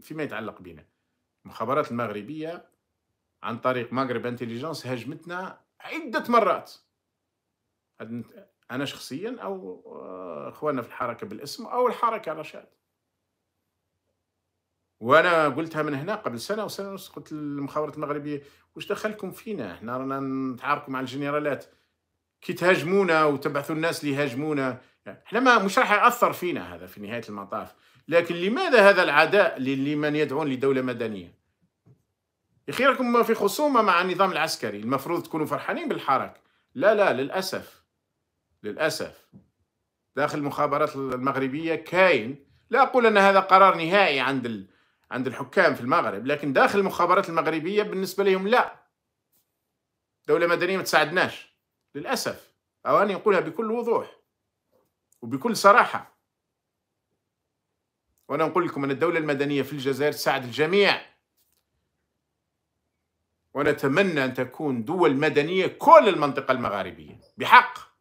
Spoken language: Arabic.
فيما يتعلق بنا المخابرات المغربية عن طريق مغرب انتليجنس هاجمتنا عدة مرات أنا شخصيا أو آه، إخواننا في الحركة بالاسم أو الحركة رشاد وانا قلتها من هنا قبل سنه وسنه ونص قلت للمخابرات المغربيه واش دخلكم فينا احنا رانا نتعاركوا مع الجنرالات كي تهاجمونا وتبعثوا الناس اللي يهاجمونا يعني احنا ما مش راح ياثر فينا هذا في نهايه المطاف لكن لماذا هذا العداء لمن يدعون لدوله مدنيه ما في خصومه مع النظام العسكري المفروض تكونوا فرحانين بالحركه لا لا للاسف للاسف داخل المخابرات المغربيه كاين لا اقول ان هذا قرار نهائي عند ال... عند الحكام في المغرب لكن داخل المخابرات المغربيه بالنسبه لهم لا دوله مدنيه ما تساعدناش للأسف أو أن يقولها بكل وضوح وبكل صراحة وأنا أقول لكم أن الدولة المدنية في الجزائر تساعد الجميع ونتمنى أن تكون دول مدنية كل المنطقة المغاربية بحق